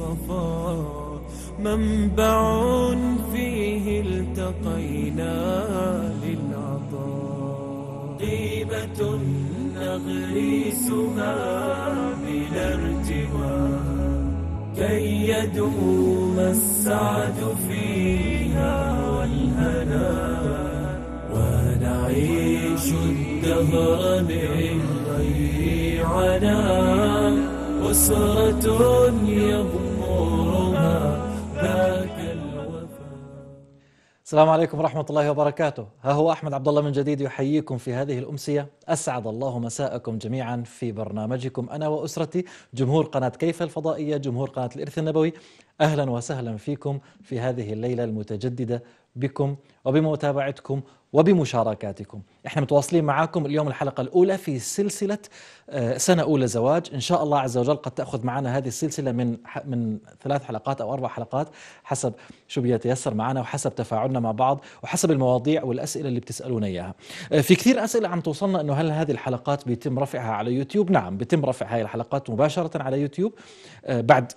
الصفا منبع فيه التقينا للعطاء طيبة نغريسها بلا ارتواء كي يدوم السعد فيها والهنا ونعيش الدهر من غير عنا أسرة يضمرها ذاك الوفاء السلام عليكم ورحمة الله وبركاته ها هو أحمد عبد الله من جديد يحييكم في هذه الأمسية أسعد الله مساءكم جميعا في برنامجكم أنا وأسرتي جمهور قناة كيف الفضائية جمهور قناة الإرث النبوي أهلا وسهلا فيكم في هذه الليلة المتجددة بكم وبمتابعتكم وبمشاركاتكم احنا متواصلين معاكم اليوم الحلقة الأولى في سلسلة آه، سنة أولى زواج إن شاء الله عز وجل قد تأخذ معنا هذه السلسلة من من ثلاث حلقات أو أربع حلقات حسب شو بيتيسر معنا وحسب تفاعلنا مع بعض وحسب المواضيع والأسئلة اللي بتسألونا إياها آه، في كثير أسئلة عم توصلنا أنه هل هذه الحلقات بيتم رفعها على يوتيوب نعم بيتم رفع هاي الحلقات مباشرة على يوتيوب آه، بعد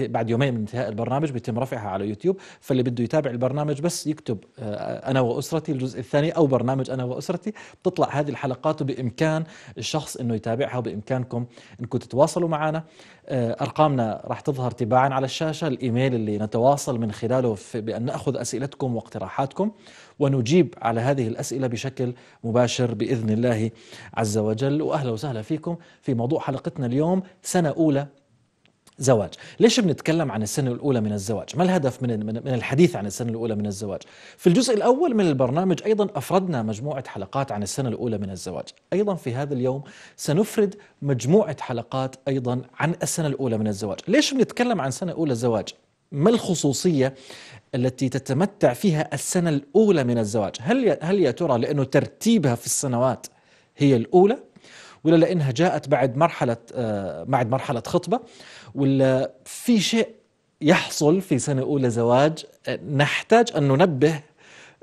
بعد يومين من انتهاء البرنامج بيتم رفعها على يوتيوب فاللي بده يتابع البرنامج بس يكتب أنا وأسرتي الجزء الثاني أو برنامج أنا وأسرتي فكرتي بتطلع هذه الحلقات وبامكان الشخص انه يتابعها وبامكانكم انكم تتواصلوا معنا آه، ارقامنا راح تظهر تباعا على الشاشه الايميل اللي نتواصل من خلاله بان ناخذ اسئلتكم واقتراحاتكم ونجيب على هذه الاسئله بشكل مباشر باذن الله عز وجل واهلا وسهلا فيكم في موضوع حلقتنا اليوم سنه اولى زواج ليش بنتكلم عن السنة الأولى من الزواج ما الهدف من من الحديث عن السنة الأولى من الزواج في الجزء الأول من البرنامج أيضا أفردنا مجموعة حلقات عن السنة الأولى من الزواج أيضا في هذا اليوم سنفرد مجموعة حلقات أيضا عن السنة الأولى من الزواج ليش بنتكلم عن سنة أولى الزواج ما الخصوصية التي تتمتع فيها السنة الأولى من الزواج هل هل يا ترى لأنه ترتيبها في السنوات هي الأولى ولا لأنها جاءت بعد مرحلة آه، بعد مرحلة خطبة ولا في شيء يحصل في سنة أولى زواج نحتاج أن ننبه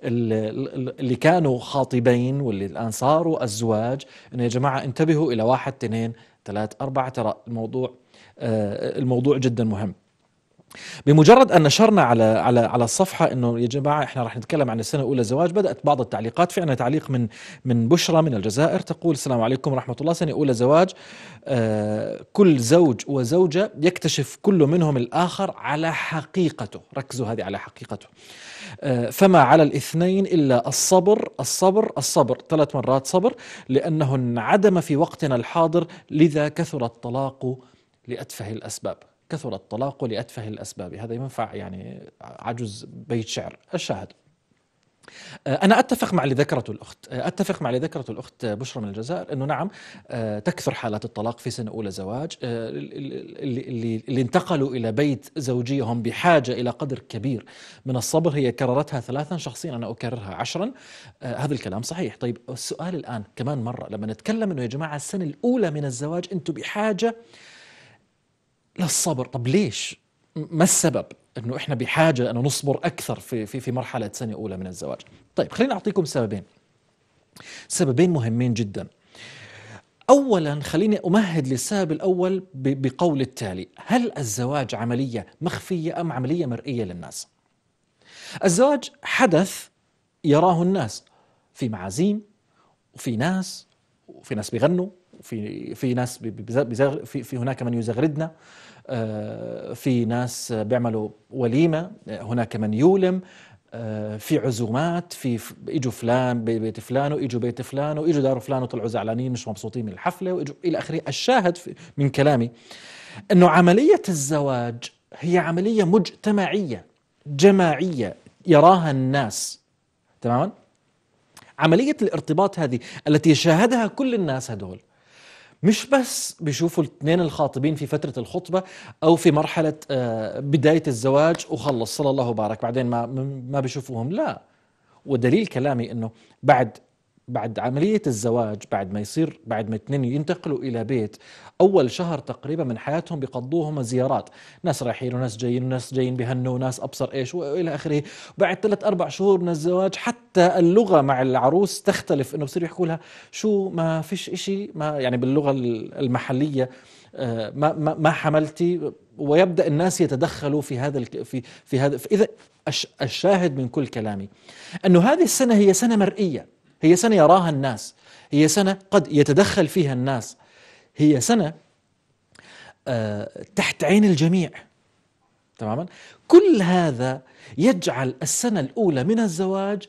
اللي كانوا خاطبين واللي الآن صاروا الزواج أنه يا جماعة انتبهوا إلى واحد اثنين ثلاث أربعة ترى الموضوع آه، الموضوع جدا مهم بمجرد ان نشرنا على على على الصفحه انه يا جماعه احنا رح نتكلم عن السنه الاولى زواج بدات بعض التعليقات في عندنا تعليق من من بشرى من الجزائر تقول السلام عليكم ورحمه الله سنه اولى زواج آه كل زوج وزوجه يكتشف كل منهم الاخر على حقيقته ركزوا هذه على حقيقته آه فما على الاثنين الا الصبر الصبر الصبر ثلاث مرات صبر لانه انعدم في وقتنا الحاضر لذا كثر الطلاق لاتفه الاسباب كثر الطلاق لأتفه الأسباب هذا ينفع يعني عجز بيت شعر الشاهد آه، أنا أتفق مع اللي ذكرته الأخت آه، أتفق مع اللي ذكرته الأخت بشرى من الجزائر أنه نعم آه، تكثر حالات الطلاق في سنة أولى زواج اللي, اللي انتقلوا إلى بيت زوجيهم بحاجة إلى قدر كبير من الصبر هي كررتها ثلاثا شخصيا أنا أكررها عشرا هذا الكلام صحيح طيب السؤال الآن كمان مرة لما نتكلم أنه يا جماعة السنة الأولى من الزواج أنتم بحاجة للصبر طب ليش ما السبب انه احنا بحاجه انه نصبر اكثر في في في مرحله سنه اولى من الزواج طيب خليني اعطيكم سببين سببين مهمين جدا اولا خليني امهد للسبب الاول بقول التالي هل الزواج عمليه مخفيه ام عمليه مرئيه للناس الزواج حدث يراه الناس في معازيم وفي ناس وفي ناس بيغنوا في في ناس بزغ في, في هناك من يزغردنا آه، في ناس بيعملوا وليمه آه، هناك من يولم آه، في عزومات في اجوا فلان بيت فلان واجوا بيت فلان واجوا دار فلان وطلعوا زعلانين مش مبسوطين من الحفله واجوا الى اخره الشاهد من كلامي انه عمليه الزواج هي عمليه مجتمعيه جماعيه يراها الناس تماما عمليه الارتباط هذه التي شاهدها كل الناس هدول مش بس بيشوفوا الاثنين الخاطبين في فترة الخطبة أو في مرحلة آه، بداية الزواج وخلص صلى الله وبارك بعدين ما ما بيشوفوهم لا ودليل كلامي أنه بعد بعد عملية الزواج بعد ما يصير بعد ما الاثنين ينتقلوا إلى بيت أول شهر تقريبا من حياتهم بيقضوهم هم زيارات ناس رايحين وناس جايين وناس جايين بهنوا وناس أبصر إيش وإلى آخره بعد ثلاث أربع شهور من الزواج حتى اللغة مع العروس تختلف إنه بصيروا يحكوا لها شو ما فيش إشي ما يعني باللغة المحلية آه، ما ما, ما حملتي ويبدا الناس يتدخلوا في هذا في في هذا اذا الشاهد من كل كلامي انه هذه السنه هي سنه مرئيه هي سنة يراها الناس هي سنة قد يتدخل فيها الناس هي سنة آه، تحت عين الجميع تماما كل هذا يجعل السنة الأولى من الزواج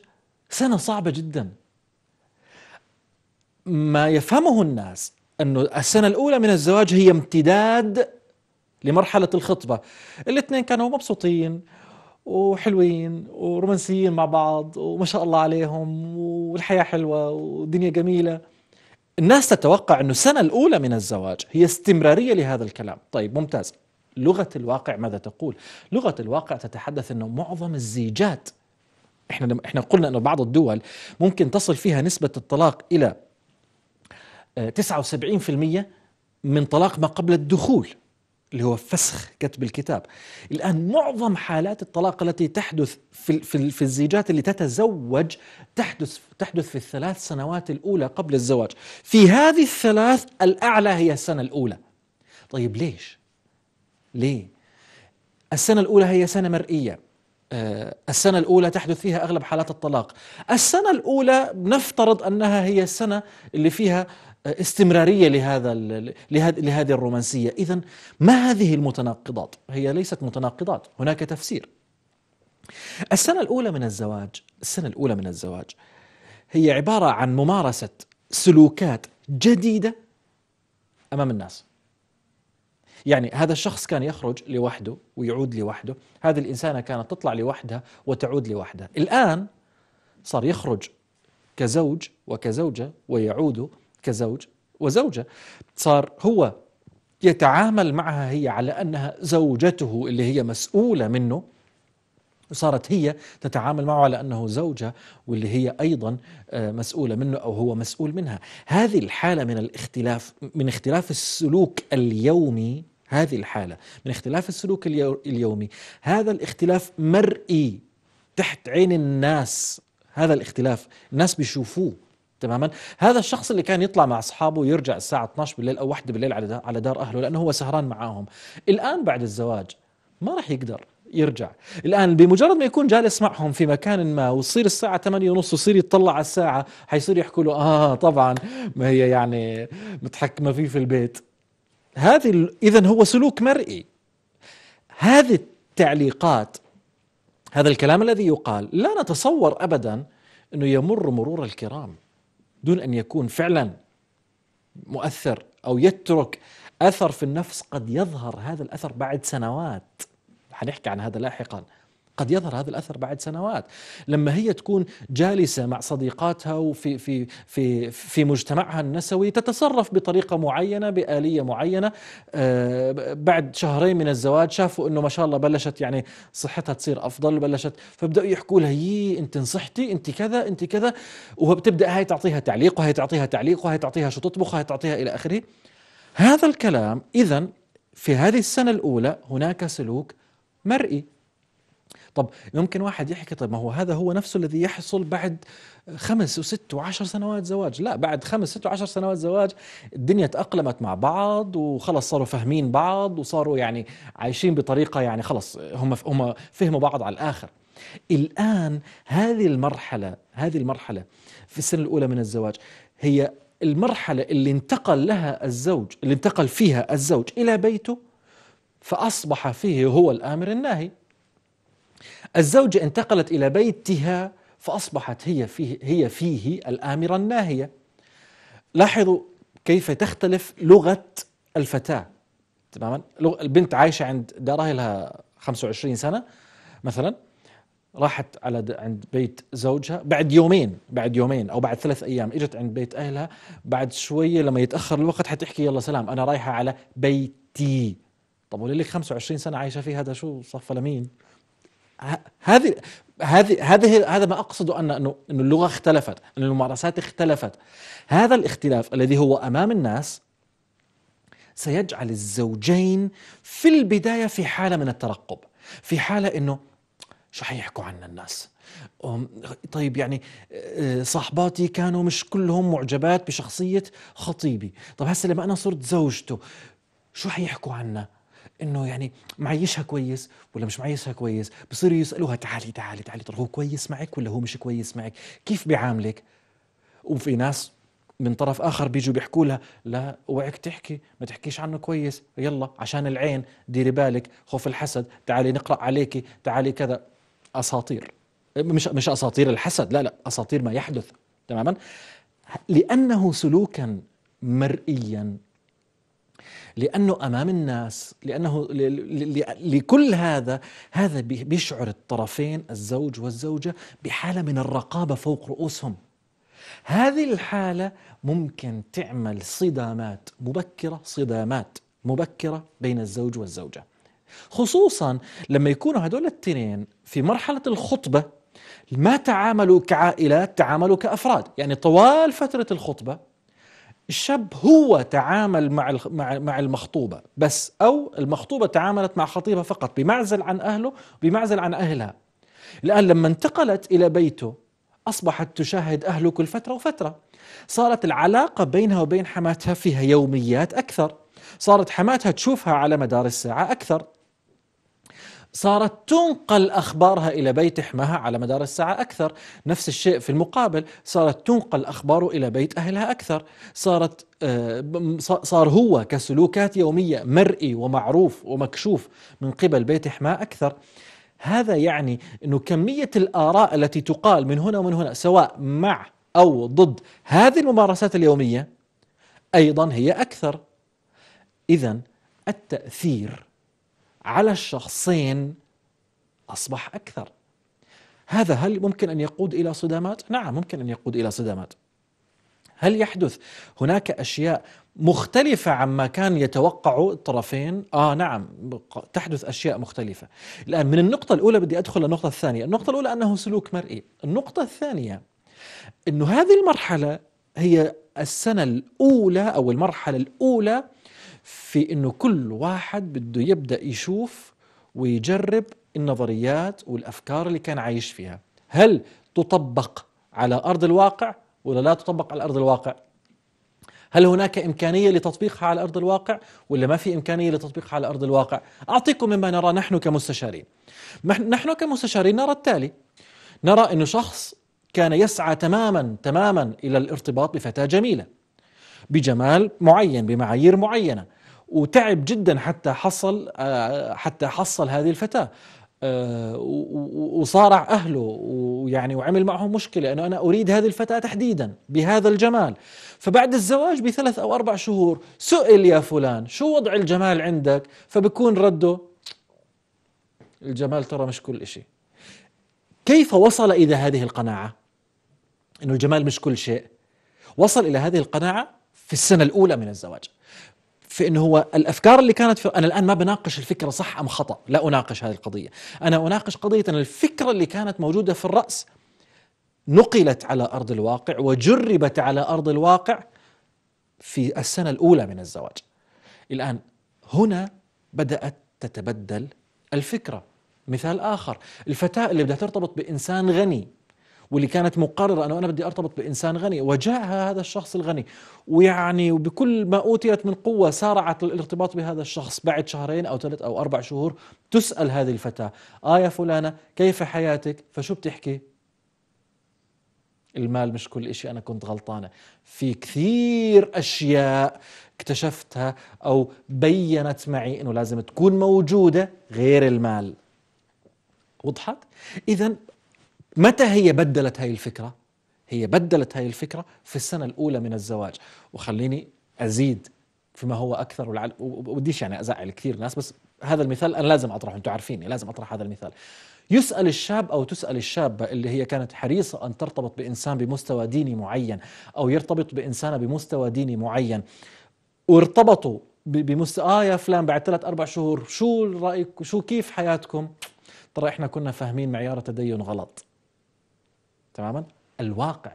سنة صعبة جدا ما يفهمه الناس أن السنة الأولى من الزواج هي امتداد لمرحلة الخطبة الاثنين كانوا مبسوطين وحلوين ورومانسيين مع بعض وما شاء الله عليهم والحياة حلوة والدنيا جميلة الناس تتوقع أنه السنة الأولى من الزواج هي استمرارية لهذا الكلام طيب ممتاز لغة الواقع ماذا تقول؟ لغة الواقع تتحدث أنه معظم الزيجات احنا احنا قلنا انه بعض الدول ممكن تصل فيها نسبه الطلاق الى 79% آه، من طلاق ما قبل الدخول اللي هو فسخ كتب الكتاب الآن معظم حالات الطلاق التي تحدث في, في, في الزيجات اللي تتزوج تحدث, تحدث في الثلاث سنوات الأولى قبل الزواج في هذه الثلاث الأعلى هي السنة الأولى طيب ليش؟ ليه؟ السنة الأولى هي سنة مرئية آه، السنة الأولى تحدث فيها أغلب حالات الطلاق السنة الأولى نفترض أنها هي السنة اللي فيها استمرارية لهذا لهذه الرومانسية إذا ما هذه المتناقضات هي ليست متناقضات هناك تفسير السنة الأولى من الزواج السنة الأولى من الزواج هي عبارة عن ممارسة سلوكات جديدة أمام الناس يعني هذا الشخص كان يخرج لوحده ويعود لوحده هذه الإنسانة كانت تطلع لوحدها وتعود لوحدها الآن صار يخرج كزوج وكزوجة ويعود كزوج وزوجة صار هو يتعامل معها هي على أنها زوجته اللي هي مسؤولة منه وصارت هي تتعامل معه على انه زوجها واللي هي ايضا آه، مسؤوله منه او هو مسؤول منها، هذه الحاله من الاختلاف من اختلاف السلوك اليومي هذه الحاله من اختلاف السلوك اليومي، هذا الاختلاف مرئي تحت عين الناس هذا الاختلاف الناس بيشوفوه تماما هذا الشخص اللي كان يطلع مع اصحابه ويرجع الساعه 12 بالليل او 1 بالليل على على دار اهله لانه هو سهران معاهم الان بعد الزواج ما راح يقدر يرجع الآن بمجرد ما يكون جالس معهم في مكان ما وتصير الساعة 8 ونص ويصير يطلع على الساعة حيصير يحكوا له آه طبعا ما هي يعني متحكمة فيه في البيت هذه إذا هو سلوك مرئي هذه التعليقات هذا الكلام الذي يقال لا نتصور أبدا أنه يمر مرور الكرام دون ان يكون فعلا مؤثر او يترك اثر في النفس قد يظهر هذا الاثر بعد سنوات حنحكي عن هذا لاحقا قد يظهر هذا الاثر بعد سنوات لما هي تكون جالسه مع صديقاتها وفي في في في مجتمعها النسوي تتصرف بطريقه معينه باليه معينه آه، بعد شهرين من الزواج شافوا انه ما شاء الله بلشت يعني صحتها تصير افضل بلشت فبداوا يحكوا لها يي انت نصحتي انت كذا انت كذا وبتبدا هاي تعطيها تعليق وهي تعطيها تعليق وهي تعطيها شو تطبخ وهي تعطيها الى اخره هذا الكلام اذا في هذه السنه الاولى هناك سلوك مرئي طب ممكن واحد يحكي طيب ما هو هذا هو نفسه الذي يحصل بعد خمس وست وعشر سنوات زواج لا بعد خمس ست وعشر سنوات زواج الدنيا تأقلمت مع بعض وخلص صاروا فاهمين بعض وصاروا يعني عايشين بطريقة يعني خلص هم هم فهموا بعض على الآخر الآن هذه المرحلة هذه المرحلة في السنة الأولى من الزواج هي المرحلة اللي انتقل لها الزوج اللي انتقل فيها الزوج إلى بيته فأصبح فيه هو الآمر الناهي الزوجة انتقلت إلى بيتها فأصبحت هي فيه, هي فيه الآمرة الناهية لاحظوا كيف تختلف لغة الفتاة تماما البنت عايشة عند دارها لها 25 سنة مثلا راحت على عند بيت زوجها بعد يومين بعد يومين او بعد ثلاث ايام اجت عند بيت اهلها بعد شويه لما يتاخر الوقت حتحكي يلا سلام انا رايحه على بيتي طب وللك لك 25 سنه عايشه فيه هذا شو صفى لمين هذه هذه هذه هذا ما اقصده ان انه انه اللغه اختلفت ان الممارسات اختلفت هذا الاختلاف الذي هو امام الناس سيجعل الزوجين في البدايه في حاله من الترقب في حاله انه شو حيحكوا عنا الناس طيب يعني آه، صاحباتي كانوا مش كلهم معجبات بشخصية خطيبي طب هسه لما أنا صرت زوجته شو حيحكوا عنا انه يعني معيشها كويس ولا مش معيشها كويس بصيروا يسالوها تعالي تعالي تعالي ترى هو كويس معك ولا هو مش كويس معك كيف بيعاملك وفي ناس من طرف اخر بيجوا بيحكوا لها لا اوعك تحكي ما تحكيش عنه كويس يلا عشان العين ديري بالك خوف الحسد تعالي نقرا عليكي تعالي كذا اساطير مش مش اساطير الحسد لا لا اساطير ما يحدث تماما لانه سلوكا مرئيا لأنه أمام الناس لأنه لكل هذا هذا بيشعر الطرفين الزوج والزوجة بحالة من الرقابة فوق رؤوسهم هذه الحالة ممكن تعمل صدامات مبكرة صدامات مبكرة بين الزوج والزوجة خصوصا لما يكونوا هدول التنين في مرحلة الخطبة ما تعاملوا كعائلات تعاملوا كأفراد يعني طوال فترة الخطبة الشاب هو تعامل مع مع المخطوبة بس أو المخطوبة تعاملت مع خطيبها فقط بمعزل عن أهله بمعزل عن أهلها الآن لما انتقلت إلى بيته أصبحت تشاهد أهله كل فترة وفترة صارت العلاقة بينها وبين حماتها فيها يوميات أكثر صارت حماتها تشوفها على مدار الساعة أكثر صارت تنقل أخبارها إلى بيت حماها على مدار الساعة أكثر نفس الشيء في المقابل صارت تنقل أخباره إلى بيت أهلها أكثر صارت آه، صار هو كسلوكات يومية مرئي ومعروف ومكشوف من قبل بيت حماه أكثر هذا يعني أنه كمية الآراء التي تقال من هنا ومن هنا سواء مع أو ضد هذه الممارسات اليومية أيضا هي أكثر إذا التأثير على الشخصين أصبح أكثر هذا هل ممكن أن يقود إلى صدامات؟ نعم ممكن أن يقود إلى صدامات هل يحدث هناك أشياء مختلفة عما كان يتوقع الطرفين؟ آه نعم تحدث أشياء مختلفة الآن من النقطة الأولى بدي أدخل للنقطة الثانية النقطة الأولى أنه سلوك مرئي النقطة الثانية أنه هذه المرحلة هي السنة الأولى أو المرحلة الأولى في انه كل واحد بده يبدا يشوف ويجرب النظريات والافكار اللي كان عايش فيها هل تطبق على ارض الواقع ولا لا تطبق على ارض الواقع هل هناك امكانيه لتطبيقها على ارض الواقع ولا ما في امكانيه لتطبيقها على ارض الواقع اعطيكم مما نرى نحن كمستشارين نحن كمستشارين نرى التالي نرى انه شخص كان يسعى تماما تماما الى الارتباط بفتاه جميله بجمال معين بمعايير معينه وتعب جدا حتى حصل آه، حتى حصل هذه الفتاه آه، وصارع اهله ويعني وعمل معهم مشكله انه انا اريد هذه الفتاه تحديدا بهذا الجمال فبعد الزواج بثلاث او اربع شهور سئل يا فلان شو وضع الجمال عندك فبكون رده الجمال ترى مش كل شيء كيف وصل الى هذه القناعه انه الجمال مش كل شيء وصل الى هذه القناعه في السنه الاولى من الزواج في انه هو الافكار اللي كانت في انا الان ما بناقش الفكره صح ام خطا، لا اناقش هذه القضيه، انا اناقش قضيه ان الفكره اللي كانت موجوده في الراس نقلت على ارض الواقع وجربت على ارض الواقع في السنه الاولى من الزواج. الان هنا بدات تتبدل الفكره. مثال اخر، الفتاه اللي بدها ترتبط بانسان غني واللي كانت مقررة أنه أنا بدي أرتبط بإنسان غني وجاءها هذا الشخص الغني ويعني وبكل ما أوتيت من قوة سارعت للارتباط بهذا الشخص بعد شهرين أو ثلاث أو أربع شهور تسأل هذه الفتاة آه يا فلانة كيف حياتك فشو بتحكي المال مش كل إشي أنا كنت غلطانة في كثير أشياء اكتشفتها أو بيّنت معي أنه لازم تكون موجودة غير المال وضحت؟ إذا متى هي بدلت هاي الفكرة؟ هي بدلت هاي الفكرة في السنة الأولى من الزواج وخليني أزيد فيما هو أكثر ولعل وديش يعني أزعل كثير ناس بس هذا المثال أنا لازم أطرحه أنتم عارفيني لازم أطرح هذا المثال يسأل الشاب أو تسأل الشابة اللي هي كانت حريصة أن ترتبط بإنسان بمستوى ديني معين أو يرتبط بإنسانة بمستوى ديني معين وارتبطوا بمستوى آه يا فلان بعد ثلاث أربع شهور شو رأيك شو كيف حياتكم ترى إحنا كنا فاهمين معيار التدين غلط تماما الواقع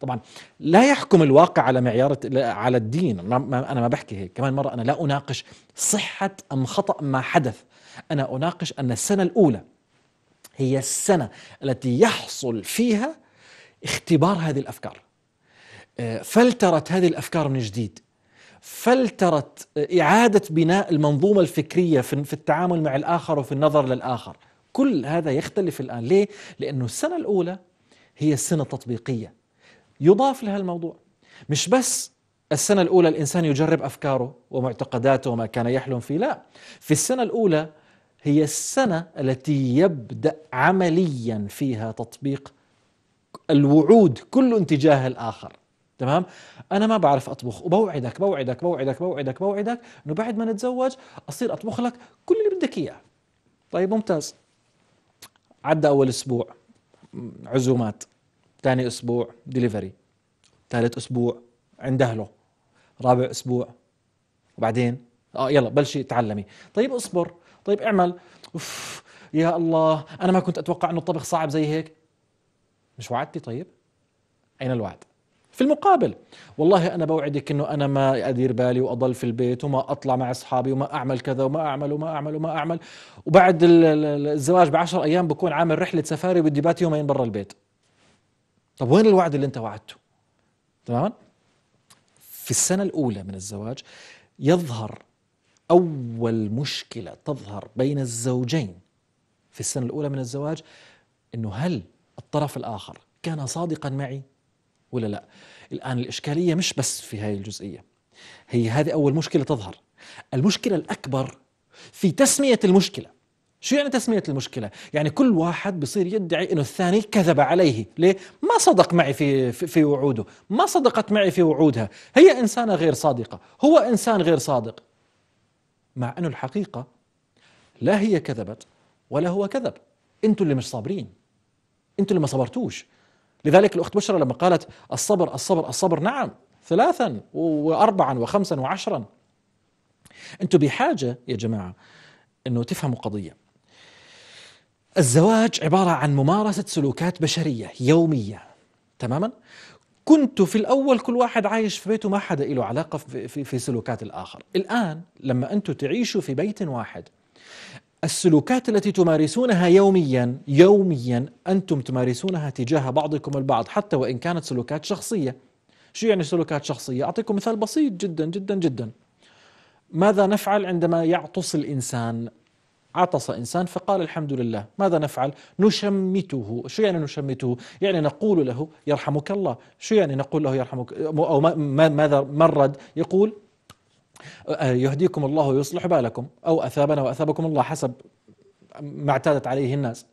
طبعا لا يحكم الواقع على معيار على الدين انا ما بحكي هيك كمان مره انا لا اناقش صحه ام خطا ما حدث انا اناقش ان السنه الاولى هي السنه التي يحصل فيها اختبار هذه الافكار آه، فلترت هذه الافكار من جديد فلترت آه، اعاده بناء المنظومه الفكريه في التعامل مع الاخر وفي النظر للاخر كل هذا يختلف الان ليه لانه السنه الاولى هي السنة التطبيقية يضاف لها الموضوع مش بس السنة الأولى الإنسان يجرب أفكاره ومعتقداته وما كان يحلم فيه لا في السنة الأولى هي السنة التي يبدأ عمليا فيها تطبيق الوعود كل اتجاه الآخر تمام انا ما بعرف اطبخ وبوعدك بوعدك بوعدك بوعدك بوعدك انه بعد ما نتزوج اصير اطبخ لك كل اللي بدك اياه طيب ممتاز عدى اول اسبوع عزومات ثاني اسبوع دليفري ثالث اسبوع عند اهله رابع اسبوع وبعدين اه يلا بلشي تعلمي طيب اصبر طيب اعمل اوف يا الله انا ما كنت اتوقع انه الطبخ صعب زي هيك مش وعدتي طيب اين الوعد في المقابل والله انا بوعدك انه انا ما ادير بالي واضل في البيت وما اطلع مع اصحابي وما اعمل كذا وما اعمل وما اعمل وما اعمل وبعد الزواج بعشر ايام بكون عامل رحله سفاري بدي بات يومين برا البيت طب وين الوعد اللي انت وعدته تمام في السنه الاولى من الزواج يظهر اول مشكله تظهر بين الزوجين في السنه الاولى من الزواج انه هل الطرف الاخر كان صادقا معي ولا لا الآن الإشكالية مش بس في هاي الجزئية هي هذه أول مشكلة تظهر المشكلة الأكبر في تسمية المشكلة شو يعني تسمية المشكلة؟ يعني كل واحد بصير يدعي انه الثاني كذب عليه، ليه؟ ما صدق معي في في وعوده، ما صدقت معي في وعودها، هي انسانة غير صادقة، هو انسان غير صادق. مع انه الحقيقة لا هي كذبت ولا هو كذب، انتوا اللي مش صابرين. انتوا اللي ما صبرتوش، لذلك الأخت بشرى لما قالت الصبر الصبر الصبر نعم ثلاثا وأربعا وخمسا وعشرا أنتم بحاجة يا جماعة أنه تفهموا قضية الزواج عبارة عن ممارسة سلوكات بشرية يومية تماما كنت في الأول كل واحد عايش في بيته ما حدا له علاقة في, في, في سلوكات الآخر الآن لما أنتم تعيشوا في بيت واحد السلوكات التي تمارسونها يوميا يوميا أنتم تمارسونها تجاه بعضكم البعض حتى وإن كانت سلوكات شخصية شو يعني سلوكات شخصية؟ أعطيكم مثال بسيط جدا جدا جدا ماذا نفعل عندما يعطس الإنسان؟ عطس إنسان فقال الحمد لله ماذا نفعل؟ نشمته شو يعني نشمته؟ يعني نقول له يرحمك الله شو يعني نقول له يرحمك أو ماذا مرد يقول أه، يهديكم الله ويصلح بالكم أو أثابنا وأثابكم الله حسب ما اعتادت عليه الناس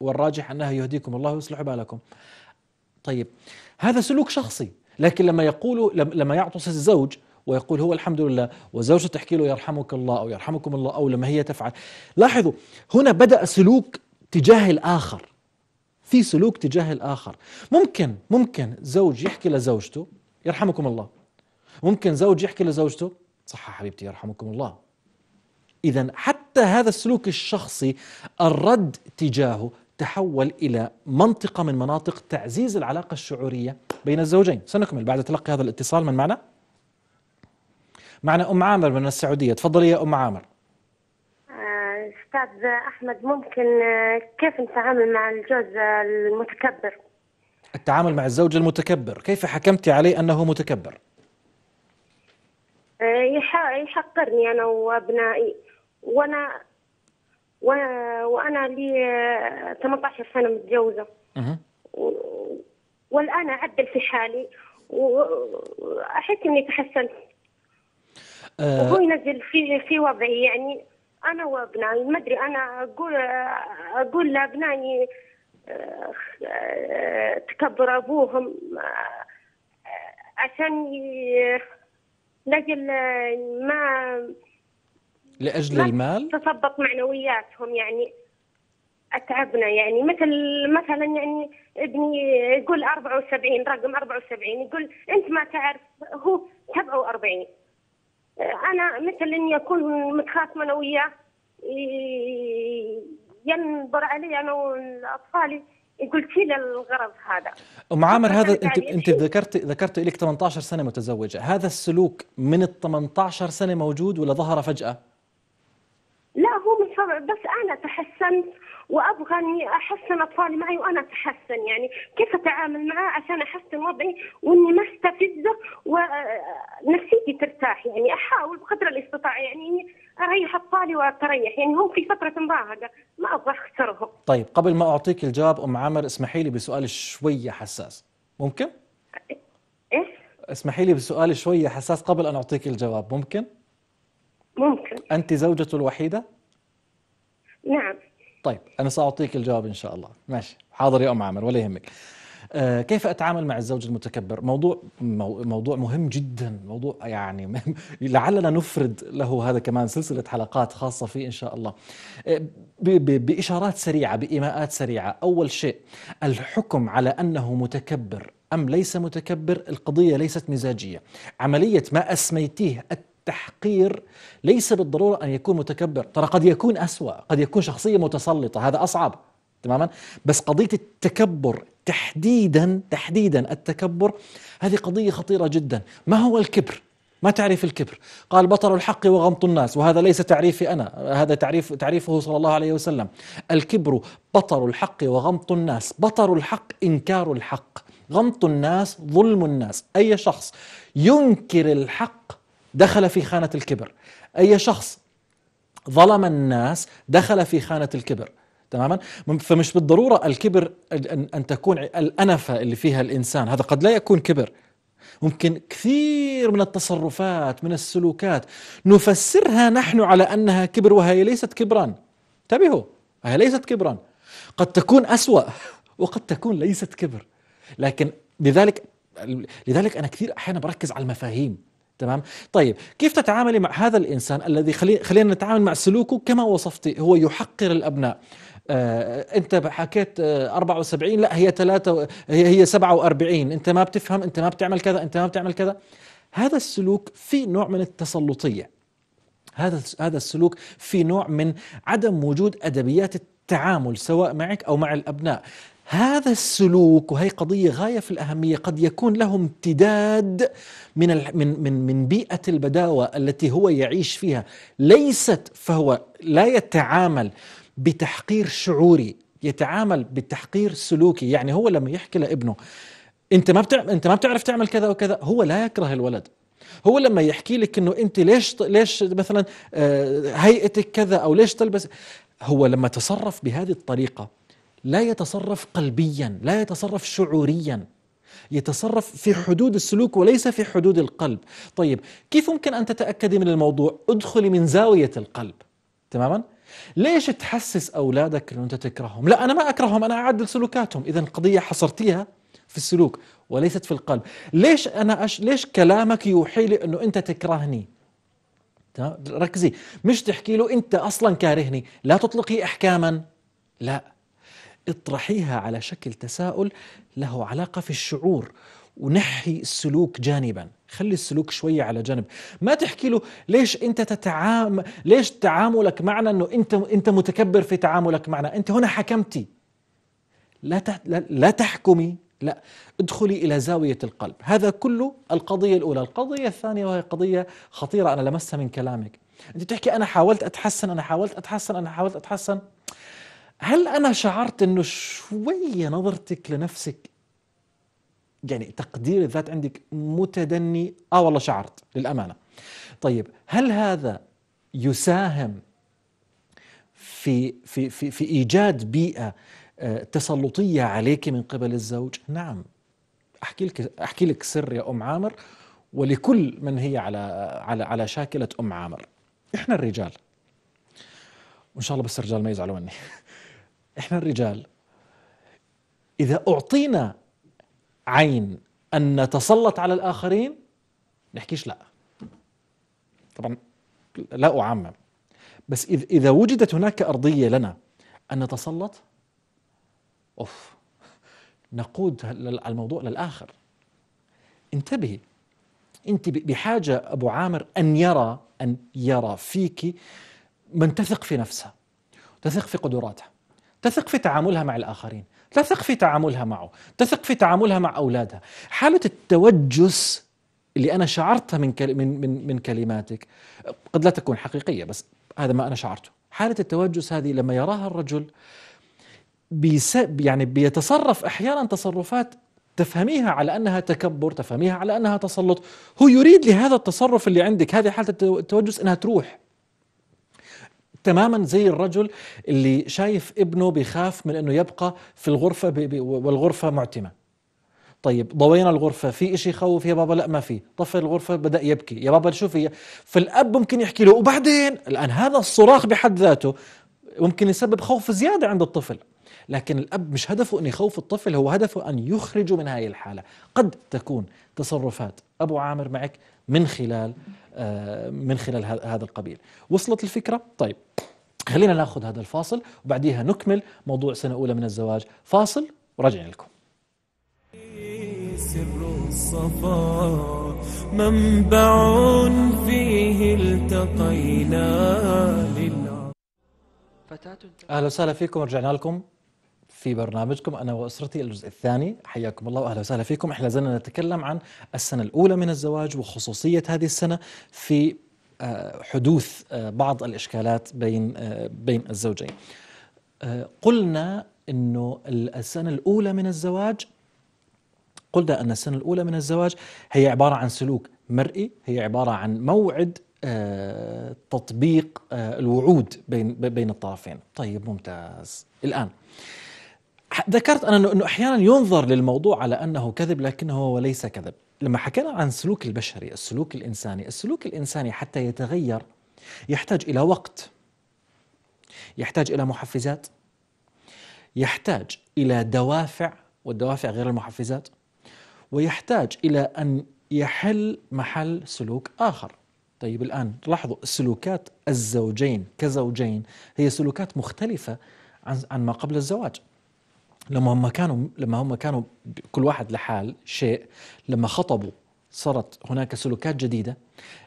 والراجح أنها يهديكم الله ويصلح بالكم طيب هذا سلوك شخصي لكن لما يقول لما يعطس الزوج ويقول هو الحمد لله وزوجته تحكي له يرحمك الله أو يرحمكم الله أو لما هي تفعل لاحظوا هنا بدأ سلوك تجاه الآخر في سلوك تجاه الآخر ممكن ممكن زوج يحكي لزوجته يرحمكم الله ممكن زوج يحكي لزوجته صح حبيبتي يرحمكم الله إذا حتى هذا السلوك الشخصي الرد تجاهه تحول إلى منطقة من مناطق تعزيز العلاقة الشعورية بين الزوجين سنكمل بعد تلقي هذا الاتصال من معنا معنا أم عامر من السعودية تفضلي يا أم عامر آه، أستاذ أحمد ممكن آه، كيف نتعامل مع الجوز المتكبر التعامل مع الزوج المتكبر كيف حكمت عليه أنه متكبر يحقرني انا وابنائي وانا وانا لي 18 سنه متجوزه والان اعدل في حالي واحس اني تحسنت أه وهو ينزل في في وضعي يعني انا وابنائي ما ادري انا اقول اقول لابنائي آه، تكبر ابوهم آه، عشان لأجل آه، ما لأجل ما المال تثبط معنوياتهم يعني أتعبنا يعني مثل مثلا يعني ابني يقول 74 رقم 74 يقول أنت ما تعرف هو 47 آه، أنا مثل إني أكون متخاصمة أنا وياه ينظر علي أنا وأطفالي وقلتي لي الغرض هذا ام عامر هذا انت انت ذكرت ذكرت لك 18 سنه متزوجه هذا السلوك من ال 18 سنه موجود ولا ظهر فجاه لا هو من بس انا تحسنت وابغى اني احسن اطفالي معي وانا اتحسن يعني كيف اتعامل معاه عشان احسن وضعي واني ما استفزه ونفسيتي ترتاح يعني احاول بقدر الاستطاع يعني اني اريح اطفالي واتريح يعني هم في فتره مراهقه ما ابغى اخسرهم. طيب قبل ما اعطيك الجواب ام عامر اسمحي لي بسؤال شويه حساس ممكن؟ ايش؟ اسمحي لي بسؤال شويه حساس قبل ان اعطيك الجواب ممكن؟ ممكن انت زوجته الوحيده؟ نعم طيب أنا سأعطيك الجواب إن شاء الله ماشي حاضر يا أم عامر ولا يهمك آه كيف أتعامل مع الزوج المتكبر موضوع موضوع مهم جدا موضوع يعني لعلنا نفرد له هذا كمان سلسلة حلقات خاصة فيه إن شاء الله آه بإشارات سريعة بإيماءات سريعة أول شيء الحكم على أنه متكبر أم ليس متكبر القضية ليست مزاجية عملية ما أسميتيه التحقير ليس بالضرورة أن يكون متكبر ترى قد يكون أسوأ قد يكون شخصية متسلطة هذا أصعب تماما بس قضية التكبر تحديدا تحديدا التكبر هذه قضية خطيرة جدا ما هو الكبر ما تعريف الكبر قال بطر الحق وغمط الناس وهذا ليس تعريفي أنا هذا تعريف تعريفه صلى الله عليه وسلم الكبر بطر الحق وغمط الناس بطر الحق إنكار الحق غمط الناس ظلم الناس أي شخص ينكر الحق دخل في خانة الكبر أي شخص ظلم الناس دخل في خانة الكبر تماما فمش بالضرورة الكبر أن تكون الأنفة اللي فيها الإنسان هذا قد لا يكون كبر ممكن كثير من التصرفات من السلوكات نفسرها نحن على أنها كبر وهي ليست كبرا انتبهوا هي ليست كبرا قد تكون أسوأ وقد تكون ليست كبر لكن لذلك لذلك أنا كثير أحيانا بركز على المفاهيم تمام طيب كيف تتعاملي مع هذا الانسان الذي خلي... خلينا نتعامل مع سلوكه كما وصفتي هو يحقر الابناء آه، انت حكيت آه 74 لا هي 3 و... هي هي 47 انت ما بتفهم انت ما بتعمل كذا انت ما بتعمل كذا هذا السلوك في نوع من التسلطيه هذا هذا السلوك في نوع من عدم وجود ادبيات التعامل سواء معك او مع الابناء هذا السلوك وهي قضية غاية في الأهمية قد يكون له امتداد من من من من بيئة البداوة التي هو يعيش فيها، ليست فهو لا يتعامل بتحقير شعوري، يتعامل بتحقير سلوكي، يعني هو لما يحكي لابنه انت ما بتعرف انت ما بتعرف تعمل كذا وكذا، هو لا يكره الولد، هو لما يحكي لك انه انت ليش ليش مثلا آه، هيئتك كذا او ليش تلبس هو لما تصرف بهذه الطريقه لا يتصرف قلبيا لا يتصرف شعوريا يتصرف في حدود السلوك وليس في حدود القلب طيب كيف ممكن أن تتأكدي من الموضوع ادخلي من زاوية القلب تماما ليش تحسس أولادك أن أنت تكرههم لا أنا ما أكرههم أنا أعدل سلوكاتهم إذا قضية حصرتيها في السلوك وليست في القلب ليش أنا أش... ليش كلامك يوحي لي أنه أنت تكرهني ركزي مش تحكي له أنت أصلا كارهني لا تطلقي إحكاما لا اطرحيها على شكل تساؤل له علاقة في الشعور ونحي السلوك جانبا خلي السلوك شوية على جنب ما تحكي له ليش أنت تتعام ليش تعاملك معنا أنه أنت, أنت متكبر في تعاملك معنا أنت هنا حكمتي لا, تح... لا, لا تحكمي لا ادخلي إلى زاوية القلب هذا كله القضية الأولى القضية الثانية وهي قضية خطيرة أنا لمستها من كلامك أنت تحكي أنا حاولت أتحسن أنا حاولت أتحسن أنا حاولت أتحسن هل أنا شعرت أنه شوية نظرتك لنفسك يعني تقدير الذات عندك متدني آه والله شعرت للأمانة طيب هل هذا يساهم في في في, في إيجاد بيئة آه، تسلطية عليك من قبل الزوج نعم أحكي لك أحكي لك سر يا أم عامر ولكل من هي على على على شاكلة أم عامر إحنا الرجال وإن شاء الله بس الرجال ما يزعلوا مني احنا الرجال اذا اعطينا عين ان نتسلط على الاخرين نحكيش لا طبعا لا اعمم بس اذا وجدت هناك ارضيه لنا ان نتسلط اوف نقود الموضوع للاخر انتبهي انت بحاجه ابو عامر ان يرى ان يرى فيك من تثق في نفسها تثق في قدراتها تثق في تعاملها مع الآخرين تثق في تعاملها معه تثق في تعاملها مع أولادها حالة التوجس اللي أنا شعرتها من, كل... من, من, من كلماتك قد لا تكون حقيقية بس هذا ما أنا شعرته حالة التوجس هذه لما يراها الرجل بيس... يعني بيتصرف أحيانا تصرفات تفهميها على انها تكبر، تفهميها على انها تسلط، هو يريد لهذا التصرف اللي عندك هذه حاله التوجس انها تروح. تماما زي الرجل اللي شايف ابنه بيخاف من انه يبقى في الغرفه والغرفه معتمه طيب ضوينا الغرفة في إشي يخوف يا بابا لا ما في طفى الغرفة بدأ يبكي يا بابا شو في فالأب ممكن يحكي له وبعدين الآن هذا الصراخ بحد ذاته ممكن يسبب خوف زيادة عند الطفل لكن الأب مش هدفه أن يخوف الطفل هو هدفه أن يخرجه من هاي الحالة قد تكون تصرفات أبو عامر معك من خلال آه، من خلال هذا القبيل وصلت الفكرة؟ طيب خلينا ناخذ هذا الفاصل وبعديها نكمل موضوع سنة أولى من الزواج فاصل وراجعين لكم سر الصفا منبع فيه التقينا لل... فتاة اهلا وسهلا فيكم رجعنا لكم في برنامجكم أنا وأسرتي الجزء الثاني حياكم الله وأهلا وسهلا فيكم إحنا زلنا نتكلم عن السنة الأولى من الزواج وخصوصية هذه السنة في آه، حدوث آه، بعض الإشكالات بين آه، بين الزوجين قلنا أنه السنة الأولى من الزواج قلنا أن السنة الأولى من الزواج هي عبارة عن سلوك مرئي هي عبارة عن موعد تطبيق الوعود بين بين الطرفين طيب ممتاز الآن ذكرت انا انه احيانا ينظر للموضوع على انه كذب لكنه هو ليس كذب لما حكينا عن السلوك البشري السلوك الانساني السلوك الانساني حتى يتغير يحتاج الى وقت يحتاج الى محفزات يحتاج الى دوافع والدوافع غير المحفزات ويحتاج الى ان يحل محل سلوك اخر طيب الان لاحظوا سلوكات الزوجين كزوجين هي سلوكات مختلفه عن ما قبل الزواج لما هم كانوا لما هم كانوا كل واحد لحال شيء لما خطبوا صارت هناك سلوكات جديده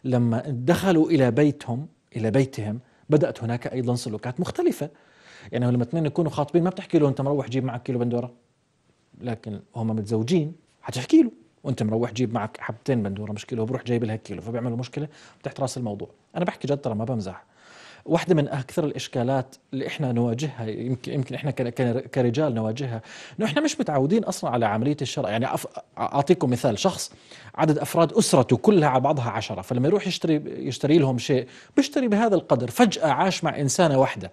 لما دخلوا الى بيتهم الى بيتهم بدات هناك ايضا سلوكات مختلفه يعني لما اثنين يكونوا خاطبين ما بتحكي له انت مروح جيب معك كيلو بندوره لكن هم متزوجين حتحكي له وانت مروح جيب معك حبتين بندوره مش كيلو بروح جايب لها كيلو فبيعملوا مشكله تحت راس الموضوع انا بحكي جد ترى ما بمزح واحدة من أكثر الإشكالات اللي إحنا نواجهها يمكن يمكن إحنا كرجال نواجهها إنه إحنا مش متعودين أصلا على عملية الشراء يعني أعطيكم مثال شخص عدد أفراد أسرته كلها على بعضها عشرة فلما يروح يشتري يشتري لهم شيء بيشتري بهذا القدر فجأة عاش مع إنسانة واحدة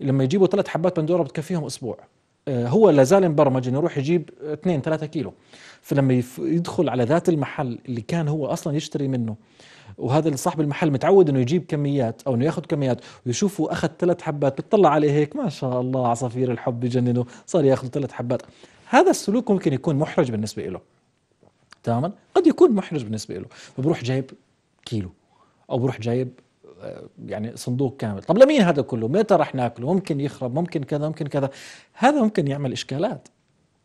لما يجيبوا ثلاث حبات بندورة بتكفيهم أسبوع آه، هو لا زال مبرمج انه يروح يجيب 2 3 كيلو فلما يدخل على ذات المحل اللي كان هو اصلا يشتري منه وهذا صاحب المحل متعود انه يجيب كميات او انه ياخذ كميات ويشوفه اخذ ثلاث حبات بتطلع عليه هيك ما شاء الله عصافير الحب بجننه صار ياخذ ثلاث حبات هذا السلوك ممكن يكون محرج بالنسبه له تماما قد يكون محرج بالنسبه له فبروح جايب كيلو او بروح جايب يعني صندوق كامل طب لمين هذا كله متى رح ناكله ممكن يخرب ممكن كذا ممكن كذا هذا ممكن يعمل إشكالات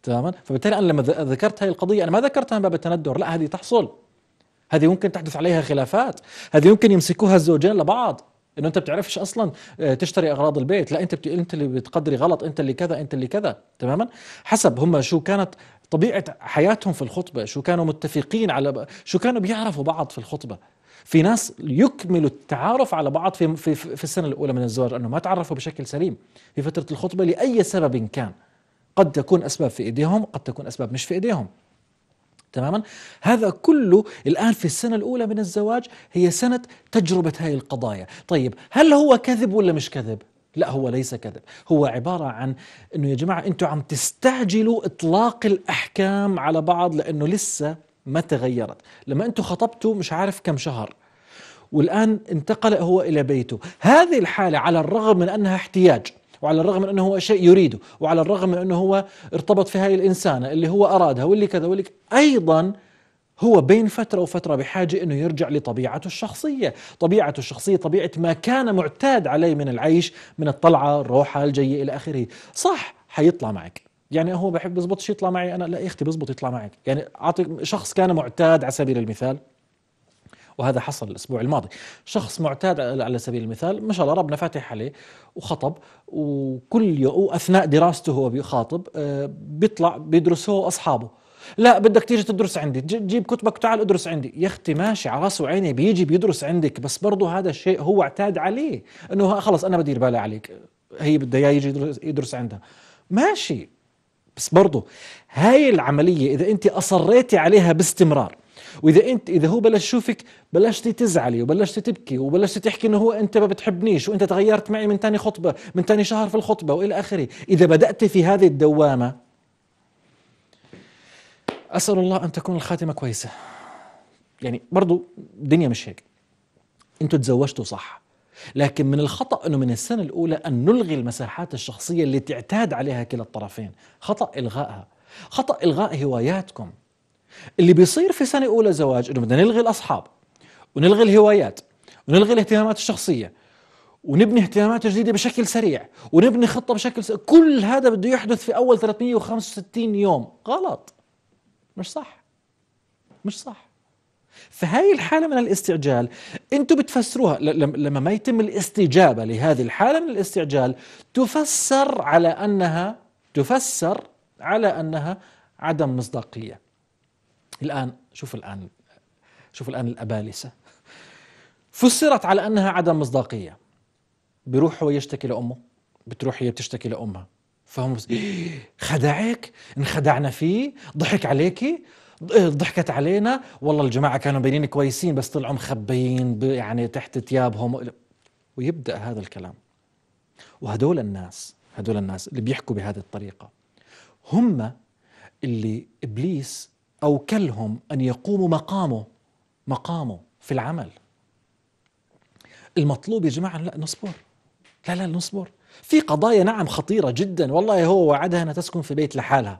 تماما فبالتالي أنا لما ذكرت هذه القضية أنا ما ذكرتها من باب التندر لا هذه تحصل هذه ممكن تحدث عليها خلافات هذه ممكن يمسكوها الزوجين لبعض انه انت بتعرفش اصلا آه، تشتري اغراض البيت لا انت بت... انت اللي بتقدري غلط انت اللي كذا انت اللي كذا تماما حسب هم شو كانت طبيعه حياتهم في الخطبه شو كانوا متفقين على شو كانوا بيعرفوا بعض في الخطبه في ناس يكملوا التعارف على بعض في, في, في السنة الأولى من الزواج أنه ما تعرفوا بشكل سليم في فترة الخطبة لأي سبب كان قد تكون أسباب في إيديهم قد تكون أسباب مش في إيديهم تماما هذا كله الآن في السنة الأولى من الزواج هي سنة تجربة هاي القضايا طيب هل هو كذب ولا مش كذب؟ لا هو ليس كذب هو عبارة عن أنه يا جماعة أنتم عم تستعجلوا إطلاق الأحكام على بعض لأنه لسه ما تغيرت لما أنتم خطبتوا مش عارف كم شهر والآن انتقل هو إلى بيته هذه الحالة على الرغم من أنها احتياج وعلى الرغم من أنه هو شيء يريده وعلى الرغم من أنه هو ارتبط في هذه الإنسانة اللي هو أرادها واللي كذا واللي أيضا هو بين فترة وفترة بحاجة أنه يرجع لطبيعته الشخصية طبيعته الشخصية طبيعة ما كان معتاد عليه من العيش من الطلعة الروحة الجية إلى آخره صح حيطلع معك يعني هو بحب بزبطش يطلع معي انا لا يا اختي بزبط يطلع معك يعني اعطي شخص كان معتاد على سبيل المثال وهذا حصل الاسبوع الماضي شخص معتاد على سبيل المثال ما شاء الله ربنا فاتح عليه وخطب وكل يوم واثناء دراسته هو بيخاطب آه، بيطلع بيدرسوه اصحابه لا بدك تيجي تدرس عندي جيب كتبك تعال ادرس عندي يا اختي ماشي على راسي وعيني بيجي بيدرس عندك بس برضه هذا الشيء هو اعتاد عليه انه خلص انا بدير بالي عليك هي بدها اياه يجي يدرس عندها ماشي بس برضه هاي العملية إذا أنت أصريتي عليها باستمرار واذا انت اذا هو بلش يشوفك بلشتي تزعلي وبلشتي تبكي وبلشتي تحكي انه هو انت ما بتحبنيش وانت تغيرت معي من ثاني خطبه من ثاني شهر في الخطبه والى اخره اذا بدات في هذه الدوامه اسال الله ان تكون الخاتمه كويسه يعني برضو الدنيا مش هيك انتوا تزوجتوا صح لكن من الخطأ أنه من السنة الأولى أن نلغي المساحات الشخصية اللي تعتاد عليها كلا الطرفين خطأ إلغائها خطأ إلغاء هواياتكم اللي بيصير في سنة أولى زواج أنه بدنا نلغي الأصحاب ونلغي الهوايات ونلغي الاهتمامات الشخصية ونبني اهتمامات جديدة بشكل سريع ونبني خطة بشكل سريع. كل هذا بده يحدث في أول 365 يوم غلط مش صح مش صح فهاي الحالة من الاستعجال أنتم بتفسروها لما ما يتم الاستجابة لهذه الحالة من الاستعجال تفسر على أنها تفسر على أنها عدم مصداقية الآن شوف الآن شوف الآن الأبالسة فسرت على أنها عدم مصداقية بيروح هو يشتكي لأمه بتروح هي بتشتكي لأمها فهم إيه، خدعك انخدعنا فيه ضحك عليكي إيه، ضحكت علينا والله الجماعه كانوا بينين كويسين بس طلعوا مخبيين يعني تحت ثيابهم ويبدا هذا الكلام وهدول الناس هدول الناس اللي بيحكوا بهذه الطريقه هم اللي ابليس اوكلهم ان يقوموا مقامه مقامه في العمل المطلوب يا جماعه لا نصبر لا لا نصبر في قضايا نعم خطيرة جدا والله هو وعدها أنها تسكن في بيت لحالها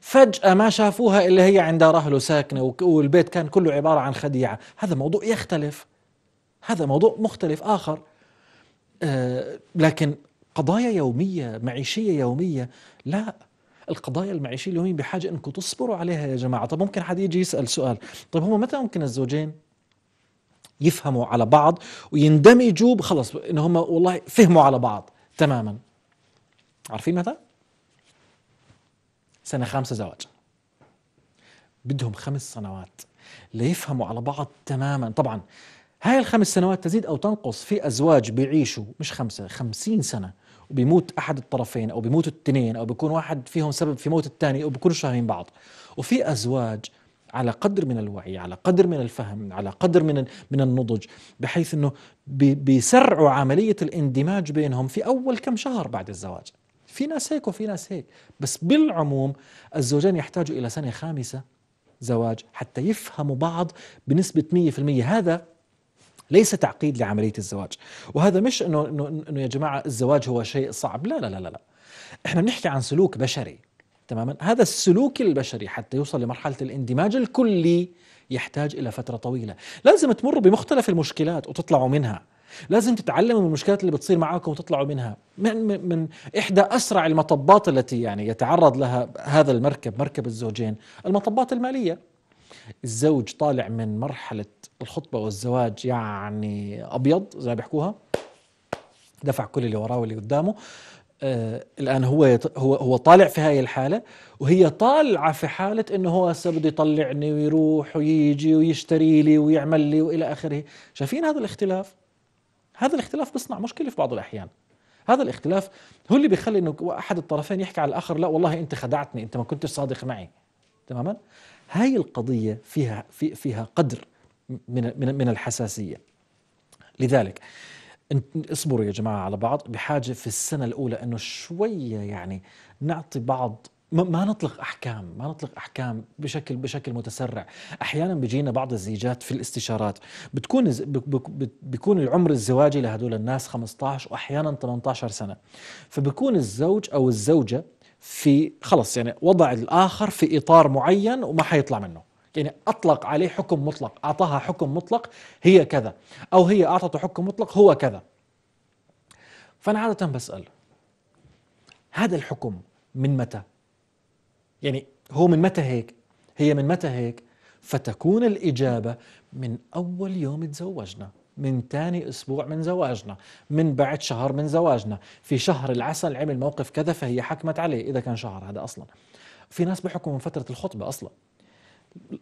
فجأة ما شافوها إلا هي عند دارها ساكنة والبيت كان كله عبارة عن خديعة هذا موضوع يختلف هذا موضوع مختلف آخر آه لكن قضايا يومية معيشية يومية لا القضايا المعيشية اليومية بحاجة أنكم تصبروا عليها يا جماعة طب ممكن حد يجي يسأل سؤال طب هم متى ممكن الزوجين يفهموا على بعض ويندمجوا خلص ان هم والله فهموا على بعض تماما عارفين متى؟ سنة خامسة زواج بدهم خمس سنوات ليفهموا على بعض تماما طبعا هاي الخمس سنوات تزيد أو تنقص في أزواج بيعيشوا مش خمسة خمسين سنة وبيموت أحد الطرفين أو بيموت التنين أو بيكون واحد فيهم سبب في موت الثاني أو بيكونوا فاهمين بعض وفي أزواج على قدر من الوعي على قدر من الفهم على قدر من من النضج بحيث انه بيسرعوا عمليه الاندماج بينهم في اول كم شهر بعد الزواج في ناس هيك وفي ناس هيك بس بالعموم الزوجين يحتاجوا إلى سنة خامسة زواج حتى يفهموا بعض بنسبة 100% هذا ليس تعقيد لعملية الزواج وهذا مش أنه, إنه, إنه يا جماعة الزواج هو شيء صعب لا لا لا لا, لا. احنا بنحكي عن سلوك بشري تماما هذا السلوك البشري حتى يوصل لمرحلة الاندماج الكلي يحتاج إلى فترة طويلة لازم تمروا بمختلف المشكلات وتطلعوا منها لازم تتعلموا من المشكلات اللي بتصير معاكم وتطلعوا منها من, من إحدى أسرع المطبات التي يعني يتعرض لها هذا المركب مركب الزوجين المطبات المالية الزوج طالع من مرحلة الخطبة والزواج يعني أبيض زي ما بيحكوها دفع كل اللي وراه واللي قدامه آه الان هو هو هو طالع في هاي الحاله وهي طالعه في حاله انه هو هسه بده يطلعني ويروح ويجي ويشتري لي ويعمل لي والى اخره شايفين هذا الاختلاف هذا الاختلاف بيصنع مشكله في بعض الاحيان هذا الاختلاف هو اللي بيخلي انه احد الطرفين يحكي على الاخر لا والله انت خدعتني انت ما كنتش صادق معي تماما هاي القضيه فيها في فيها قدر من من من الحساسيه لذلك اصبروا يا جماعه على بعض بحاجه في السنه الاولى انه شويه يعني نعطي بعض ما نطلق احكام ما نطلق احكام بشكل بشكل متسرع احيانا بيجينا بعض الزيجات في الاستشارات بتكون بيكون العمر الزواجي لهدول الناس 15 واحيانا 18 سنه فبكون الزوج او الزوجه في خلص يعني وضع الاخر في اطار معين وما حيطلع منه يعني اطلق عليه حكم مطلق اعطاها حكم مطلق هي كذا او هي اعطته حكم مطلق هو كذا فانا عاده بسال هذا الحكم من متى يعني هو من متى هيك هي من متى هيك فتكون الإجابة من أول يوم تزوجنا من ثاني أسبوع من زواجنا من بعد شهر من زواجنا في شهر العسل عمل موقف كذا فهي حكمت عليه إذا كان شهر هذا أصلا في ناس بحكموا من فترة الخطبة أصلا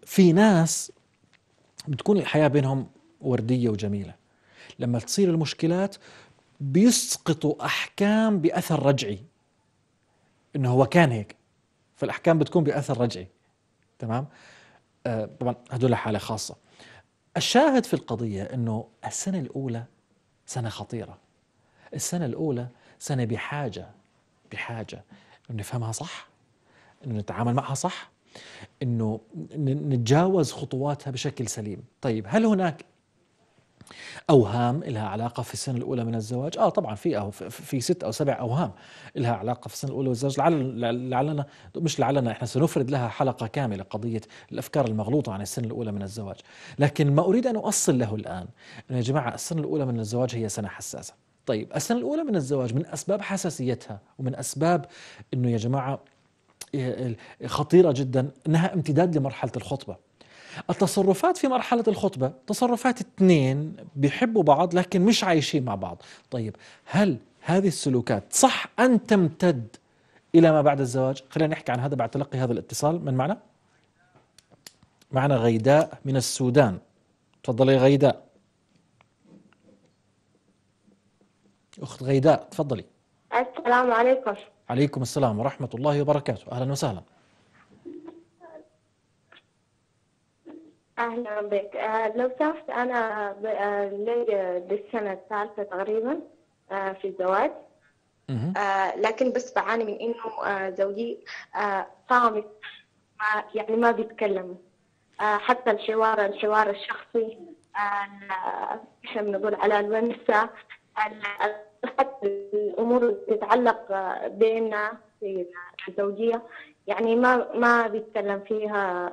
في ناس بتكون الحياة بينهم وردية وجميلة لما تصير المشكلات بيسقطوا أحكام بأثر رجعي إنه هو كان هيك فالاحكام بتكون باثر رجعي تمام آه، طبعا هدول حاله خاصه الشاهد في القضيه انه السنه الاولى سنه خطيره السنه الاولى سنه بحاجه بحاجه انه نفهمها صح انه نتعامل معها صح انه نتجاوز خطواتها بشكل سليم طيب هل هناك اوهام لها علاقه في السنه الاولى من الزواج اه طبعا في أو في ست او سبع اوهام لها علاقه في السنه الاولى والزواج لعل لعلنا مش لعلنا احنا سنفرد لها حلقه كامله قضيه الافكار المغلوطه عن السنه الاولى من الزواج لكن ما اريد ان اوصل له الان انه يا جماعه السنه الاولى من الزواج هي سنه حساسه طيب السنه الاولى من الزواج من اسباب حساسيتها ومن اسباب انه يا جماعه خطيره جدا انها امتداد لمرحله الخطبه التصرفات في مرحلة الخطبة تصرفات اثنين بيحبوا بعض لكن مش عايشين مع بعض طيب هل هذه السلوكات صح أن تمتد إلى ما بعد الزواج خلينا نحكي عن هذا بعد تلقي هذا الاتصال من معنا معنا غيداء من السودان تفضلي غيداء أخت غيداء تفضلي السلام عليكم عليكم السلام ورحمة الله وبركاته أهلا وسهلا أهلا بك آه، لو سمحت أنا آه، لي بالسنة الثالثة تقريبا آه، في الزواج لكن بس بعاني من إنه زوجي صامت ما يعني ما بيتكلم حتى الحوار الحوار الشخصي احنا بنقول على الونسة حتى الأمور اللي تتعلق بيننا في الزوجية يعني ما ما بيتكلم فيها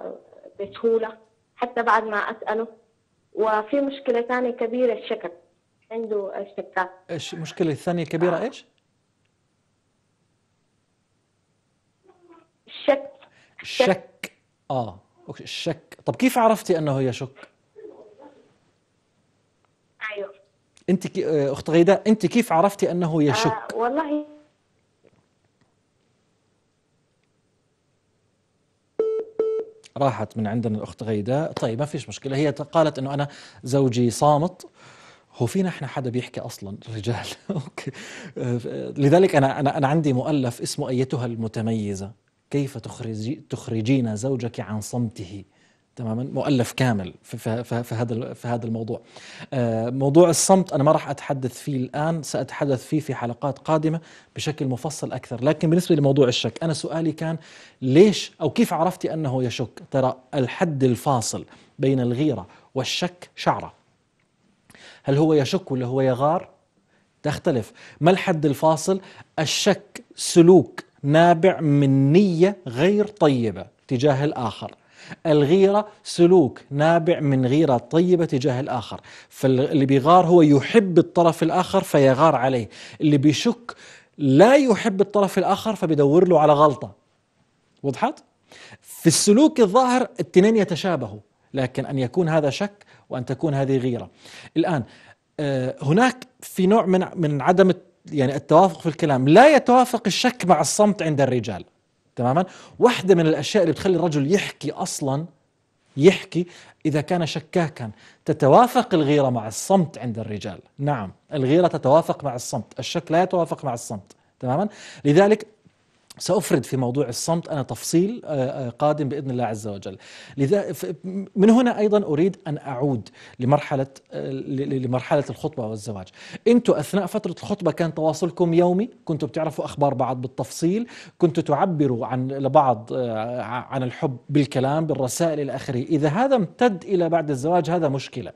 بسهولة حتى بعد ما أسأله وفي مشكلة ثانية كبيرة الشك عنده الشكاك ايش المشكلة الثانية كبيرة آه. ايش؟ الشك الشك اه الشك طب كيف عرفتي انه يشك؟ ايوه انت آه، اخت غيداء انت كيف عرفتي انه يشك؟ آه والله راحت من عندنا الأخت غيداء طيب ما فيش مشكلة هي قالت أنه أنا زوجي صامت هو فينا احنا حدا بيحكي اصلا رجال اوكي لذلك انا انا انا عندي مؤلف اسمه ايتها المتميزه كيف تخرجي تخرجين زوجك عن صمته تماما مؤلف كامل في, في, في, في هذا في هذا الموضوع آه، موضوع الصمت انا ما راح اتحدث فيه الان ساتحدث فيه في حلقات قادمه بشكل مفصل اكثر لكن بالنسبه لموضوع الشك انا سؤالي كان ليش او كيف عرفتي انه يشك ترى الحد الفاصل بين الغيره والشك شعره هل هو يشك ولا هو يغار تختلف ما الحد الفاصل الشك سلوك نابع من نيه غير طيبه تجاه الاخر الغيرة سلوك نابع من غيرة طيبة تجاه الآخر فاللي بيغار هو يحب الطرف الآخر فيغار عليه اللي بيشك لا يحب الطرف الآخر فبيدور له على غلطة وضحت؟ في السلوك الظاهر التنين يتشابهوا لكن أن يكون هذا شك وأن تكون هذه غيرة الآن آه، هناك في نوع من من عدم يعني التوافق في الكلام لا يتوافق الشك مع الصمت عند الرجال تماما واحدة من الأشياء اللي بتخلي الرجل يحكي أصلا يحكي إذا كان شكاكا تتوافق الغيرة مع الصمت عند الرجال نعم الغيرة تتوافق مع الصمت الشك لا يتوافق مع الصمت تماما لذلك سأفرد في موضوع الصمت أنا تفصيل آه، آه، قادم بإذن الله عز وجل لذا من هنا أيضا أريد أن أعود لمرحلة, آه، لمرحلة الخطبة والزواج أنتوا أثناء فترة الخطبة كان تواصلكم يومي كنتوا بتعرفوا أخبار بعض بالتفصيل كنتوا تعبروا عن لبعض عن الحب بالكلام بالرسائل إلى آخره إذا هذا امتد إلى بعد الزواج هذا مشكلة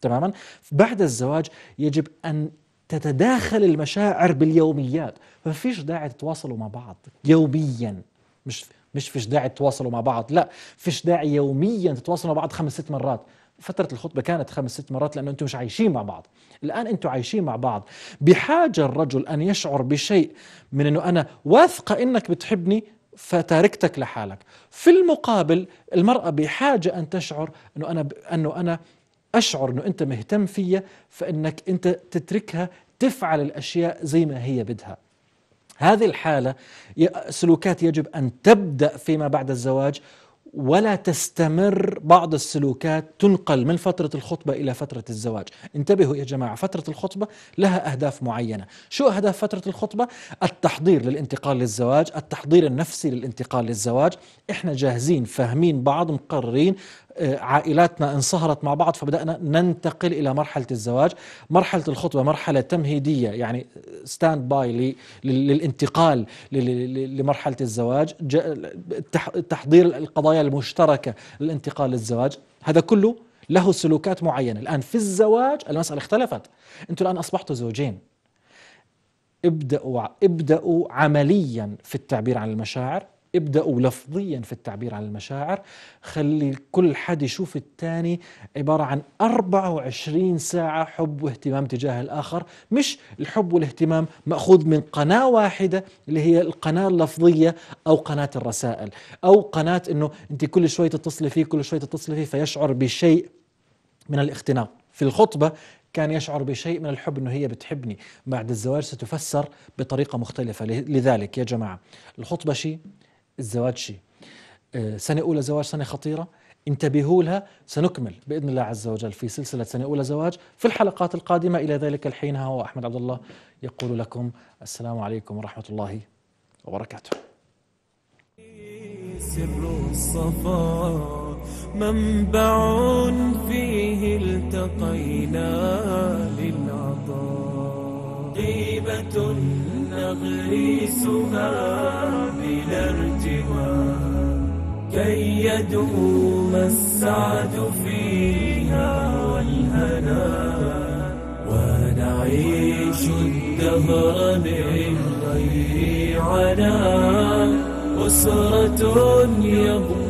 تماما بعد الزواج يجب أن تتداخل المشاعر باليوميات ما فيش داعي تتواصلوا مع بعض يوميا مش مش فيش داعي تتواصلوا مع بعض لا فيش داعي يوميا تتواصلوا مع بعض خمس ست مرات فترة الخطبة كانت خمس ست مرات لأنه أنتم مش عايشين مع بعض الآن أنتم عايشين مع بعض بحاجة الرجل أن يشعر بشيء من أنه أنا واثقة أنك بتحبني فتاركتك لحالك في المقابل المرأة بحاجة أن تشعر أنه أنا أنه أنا اشعر انه انت مهتم فيا فانك انت تتركها تفعل الاشياء زي ما هي بدها هذه الحاله سلوكات يجب ان تبدا فيما بعد الزواج ولا تستمر بعض السلوكات تنقل من فترة الخطبة إلى فترة الزواج انتبهوا يا جماعة فترة الخطبة لها أهداف معينة شو أهداف فترة الخطبة؟ التحضير للانتقال للزواج التحضير النفسي للانتقال للزواج إحنا جاهزين فاهمين بعض مقررين عائلاتنا انصهرت مع بعض فبدأنا ننتقل إلى مرحلة الزواج مرحلة الخطبة مرحلة تمهيدية يعني ستاند باي للانتقال لمرحلة الزواج تحضير القضايا المشتركة للانتقال للزواج هذا كله له سلوكات معينة الآن في الزواج المسألة اختلفت أنتم الآن أصبحتوا زوجين ابدأوا, ابدأوا عمليا في التعبير عن المشاعر ابدأوا لفظيا في التعبير عن المشاعر خلي كل حد يشوف الثاني عبارة عن 24 ساعة حب واهتمام تجاه الآخر مش الحب والاهتمام مأخوذ من قناة واحدة اللي هي القناة اللفظية أو قناة الرسائل أو قناة أنه أنت كل شوي تتصلي فيه كل شوي تتصلي فيه فيشعر بشيء من الاختناق في الخطبة كان يشعر بشيء من الحب انه هي بتحبني بعد الزواج ستفسر بطريقه مختلفه لذلك يا جماعه الخطبه شيء الزواج شيء آه، سنة أولى زواج سنة خطيرة انتبهوا لها سنكمل بإذن الله عز وجل في سلسلة سنة أولى زواج في الحلقات القادمة إلى ذلك الحين ها هو أحمد عبد الله يقول لكم السلام عليكم ورحمة الله وبركاته سر الصفا منبع فيه التقينا للعطاء طيبة نغريسها بلا ارتواء كي يدوم السعد فيها والهنا ونعيش الدهر من غير عنا أسرة يبقى